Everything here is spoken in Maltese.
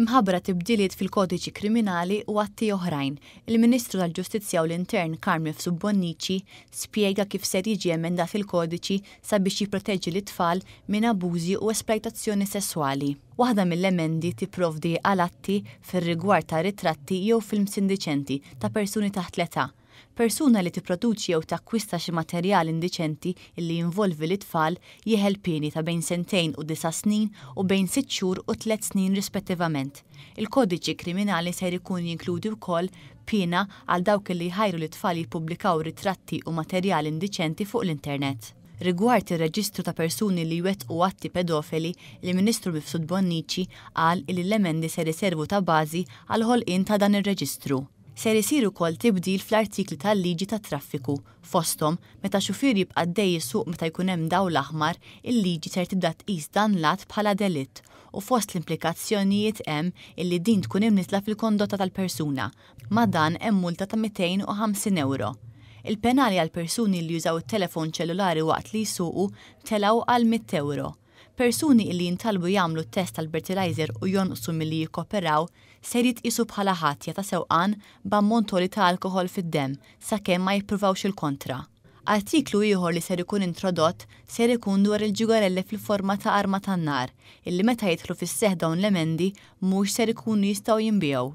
imħabra tibdiliet fil-kodiċi kriminali u għatti oħrajn. Il-Ministru tal-Ġustizzja u l-Intern Karmif Subbonnici spiega kif ser jiġi emendat il-kodiċi sabiex jipproteġġi l-tfal minn abużi u esploitazzjoni sessuali. Waħda mill-emendi tipprovdi għal-atti fir-rigward ta' ritratti jew film sindiċenti ta' persuni taħt l-età Persuna li tipproduċi jew takkwista xi materjal indiċenti illi jinvolvi l-itfal jieħel pieni ta' bejn sentejn u disa snin u bejn sitt xhur u tliet snin rispettivament. Il-kodiċi kriminali ser ikun jinkludi wkoll pina għal dawk li jħajru l-itfal jippubblikaw ritratti u materjal indiċenti fuq l-internet rigward ir-reġistru ta' persuni li wet u atti pedofili, il-Ministru Mifsud Bonnici għal il-lemendi ser riservu ta' bażi għal ħolqien ta' dan ir-reġistru ser jisiru kol tibdil fl-artikli tal-liġi tat traffiku fostom meta xufir jibqaddej dej meta jkun hemm daw l-aħmar, il-liġi ser tibda tqis dan lat bħala delitt u fost l-implikazzjonijiet hemm illi din tkun imnitla fil-kondotta tal-persuna. Ma dan hemm multa ta' 250 euro il-penali għal persuni li jużaw il-telefon ċellulari waqt li jisuqu telaw għal 100 euro persuni illi jintalbu jagħmlu test tal-fertilizer u jonqsu milli jikoperaw ser jitqisu bħala ħatja ta' sewqan b'ammontoli li ta' alkohol fid-dem sakemm ma jippruvawx il-kontra. Artiklu ieħor li ser ikun introdott ser ikun dwar il-ġigarelli fil-forma ta' arma tan-nar, illi meta jidħlu fis-seħ dawn l-emendi mhux ser ikunu jistgħu jinbigħu.